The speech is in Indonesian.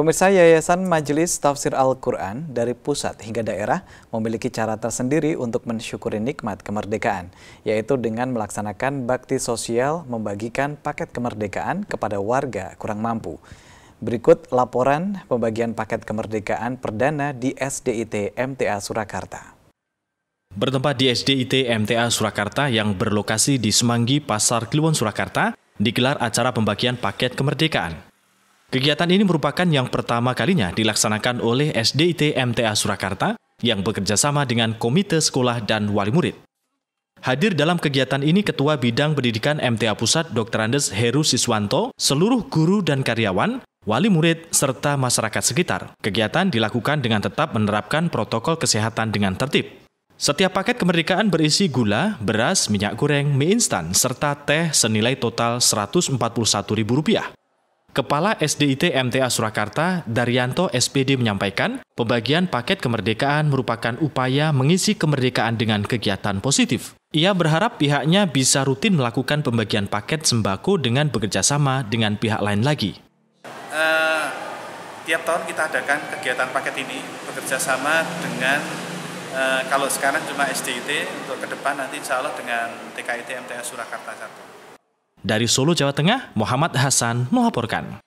Pemirsa Yayasan Majelis Tafsir Al-Quran dari pusat hingga daerah memiliki cara tersendiri untuk mensyukuri nikmat kemerdekaan, yaitu dengan melaksanakan bakti sosial membagikan paket kemerdekaan kepada warga kurang mampu. Berikut laporan pembagian paket kemerdekaan perdana di SDIT MTA Surakarta. Bertempat di SDIT MTA Surakarta yang berlokasi di Semanggi, Pasar Kliwon, Surakarta, digelar acara pembagian paket kemerdekaan. Kegiatan ini merupakan yang pertama kalinya dilaksanakan oleh SDIT MTA Surakarta yang bekerjasama dengan Komite Sekolah dan Wali Murid. Hadir dalam kegiatan ini Ketua Bidang Pendidikan MTA Pusat Dr. Andes Heru Siswanto, seluruh guru dan karyawan, wali murid, serta masyarakat sekitar. Kegiatan dilakukan dengan tetap menerapkan protokol kesehatan dengan tertib. Setiap paket kemerdekaan berisi gula, beras, minyak goreng, mie instan, serta teh senilai total Rp141.000. Kepala SDIT MTA Surakarta, Daryanto SPD menyampaikan, pembagian paket kemerdekaan merupakan upaya mengisi kemerdekaan dengan kegiatan positif. Ia berharap pihaknya bisa rutin melakukan pembagian paket sembako dengan bekerjasama dengan pihak lain lagi. Uh, tiap tahun kita adakan kegiatan paket ini bekerjasama dengan uh, kalau sekarang cuma SDIT, untuk ke depan nanti insya Allah dengan TKIT MTA Surakarta 1. Dari Solo, Jawa Tengah, Muhammad Hasan melaporkan.